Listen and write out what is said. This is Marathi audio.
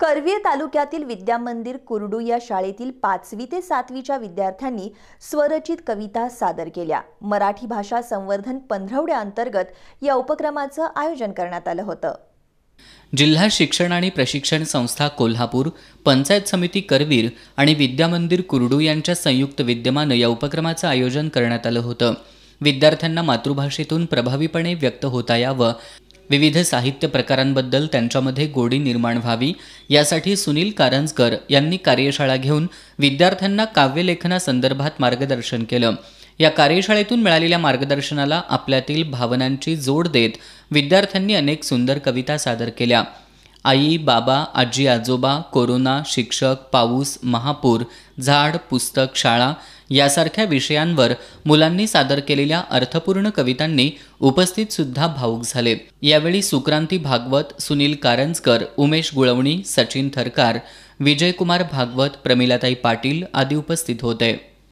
करवीर तालुक्यातील विद्यामंदिर मंदिर कुरडू या शाळेतील पाचवी ते सातवीच्या विद्यार्थ्यांनी स्वरचित कविता सादर केल्या मराठी भाषा संवर्धन पंधरवड्याअंतर्गत या उपक्रमाचं आयोजन करण्यात आलं होतं जिल्हा शिक्षण आणि प्रशिक्षण संस्था कोल्हापूर पंचायत समिती करवीर आणि विद्यामंदिर कुरडू यांच्या संयुक्त विद्यमानं या उपक्रमाचं आयोजन करण्यात आलं होतं विद्यार्थ्यांना मातृभाषेतून प्रभावीपणे व्यक्त होता यावं विविध साहित्य प्रकारांबद्दल त्यांच्यामध्ये गोडी निर्माण व्हावी यासाठी सुनील कारंजकर यांनी कार्यशाळा घेऊन विद्यार्थ्यांना काव्यलेखनासंदर्भात मार्गदर्शन केलं या कार्यशाळेतून मिळालेल्या मार्गदर्शनाला आपल्यातील भावनांची जोड देत विद्यार्थ्यांनी अनेक सुंदर कविता सादर केल्या आई बाबा आजी आजोबा कोरोना शिक्षक पाऊस महापूर झाड पुस्तक शाळा यासारख्या विषयांवर मुलांनी सादर केलेल्या अर्थपूर्ण कवितांनी उपस्थित सुद्धा भाऊक झाले यावेळी सुक्रांती भागवत सुनील कारंजकर उमेश गुळवणी सचिन थरकार विजयकुमार भागवत प्रमिलाताई पाटील आदी उपस्थित होते